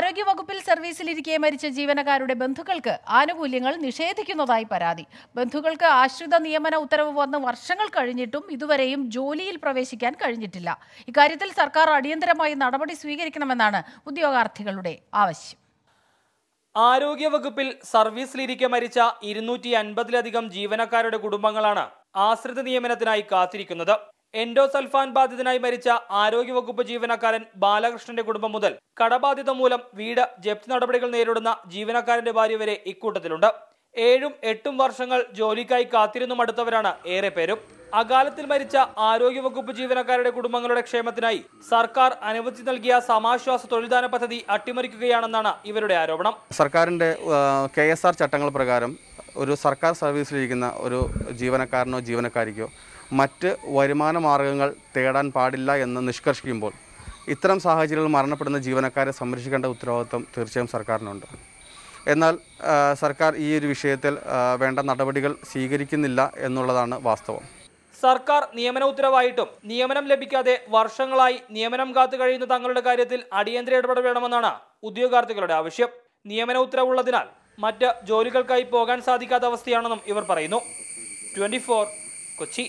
ആരോഗ്യവകുപ്പിൽ സർവീസിലിരിക്കെ മരിച്ച ജീവനക്കാരുടെ ബന്ധുക്കൾക്ക് ആനുകൂല്യങ്ങൾ നിഷേധിക്കുന്നതായി പരാതി ബന്ധുക്കൾക്ക് ആശ്രിത നിയമന ഉത്തരവ് വന്ന് വർഷങ്ങൾ കഴിഞ്ഞിട്ടും ഇതുവരെയും ജോലിയിൽ പ്രവേശിക്കാൻ കഴിഞ്ഞിട്ടില്ല ഇക്കാര്യത്തിൽ സർക്കാർ അടിയന്തരമായി നടപടി സ്വീകരിക്കണമെന്നാണ് ഉദ്യോഗാർത്ഥികളുടെ ആവശ്യം ആരോഗ്യവകുപ്പിൽ സർവീസിലിരിക്കെ മരിച്ച ഇരുന്നൂറ്റി അൻപതിലധികം ജീവനക്കാരുടെ കുടുംബങ്ങളാണ് ആശ്രിത നിയമനത്തിനായി കാത്തിരിക്കുന്നത് എൻഡോസൾഫാൻ ബാധിതനായി മരിച്ച ആരോഗ്യവകുപ്പ് ജീവനക്കാരൻ ബാലകൃഷ്ണന്റെ കുടുംബം മുതൽ കടബാധിത മൂലം വീട് ജപ്തി നടപടികൾ നേരിടുന്ന ജീവനക്കാരന്റെ ഭാര്യ വരെ ഇക്കൂട്ടത്തിലുണ്ട് ഏഴും എട്ടും വർഷങ്ങൾ ജോലിക്കായി കാത്തിരുന്നു മടുത്തവരാണ് ഏറെ പേരും അകാലത്തിൽ മരിച്ച ആരോഗ്യവകുപ്പ് ജീവനക്കാരുടെ കുടുംബങ്ങളുടെ ക്ഷേമത്തിനായി സർക്കാർ അനുവദിച്ചു നൽകിയ സമാശ്വാസ തൊഴിൽദാന പദ്ധതി അട്ടിമറിക്കുകയാണെന്നാണ് ഇവരുടെ ആരോപണം സർക്കാരിന്റെ കെ ചട്ടങ്ങൾ പ്രകാരം ഒരു സർക്കാർ സർവീസിലിരിക്കുന്ന ഒരു ജീവനക്കാരനോ ജീവനക്കാരിക്കോ മറ്റ് വരുമാന മാർഗങ്ങൾ തേടാൻ പാടില്ല എന്ന് നിഷ്കർഷിക്കുമ്പോൾ ഇത്തരം സാഹചര്യങ്ങളിൽ മരണപ്പെടുന്ന ജീവനക്കാരെ സംരക്ഷിക്കേണ്ട ഉത്തരവാദിത്വം തീർച്ചയായും സർക്കാരിനുണ്ട് എന്നാൽ സർക്കാർ ഈ ഒരു വിഷയത്തിൽ വേണ്ട നടപടികൾ സ്വീകരിക്കുന്നില്ല എന്നുള്ളതാണ് വാസ്തവം സർക്കാർ നിയമന ഉത്തരവായിട്ടും നിയമനം ലഭിക്കാതെ വർഷങ്ങളായി നിയമനം കാത്തു കഴിയുന്ന തങ്ങളുടെ കാര്യത്തിൽ അടിയന്തര ഇടപെടൽ വേണമെന്നാണ് ഉദ്യോഗാർത്ഥികളുടെ ആവശ്യം നിയമന ഉത്തരവുള്ളതിനാൽ മറ്റ് ജോലികൾക്കായി പോകാൻ സാധിക്കാത്ത അവസ്ഥയാണെന്നും ഇവർ പറയുന്നു ട്വന്റി കൊച്ചി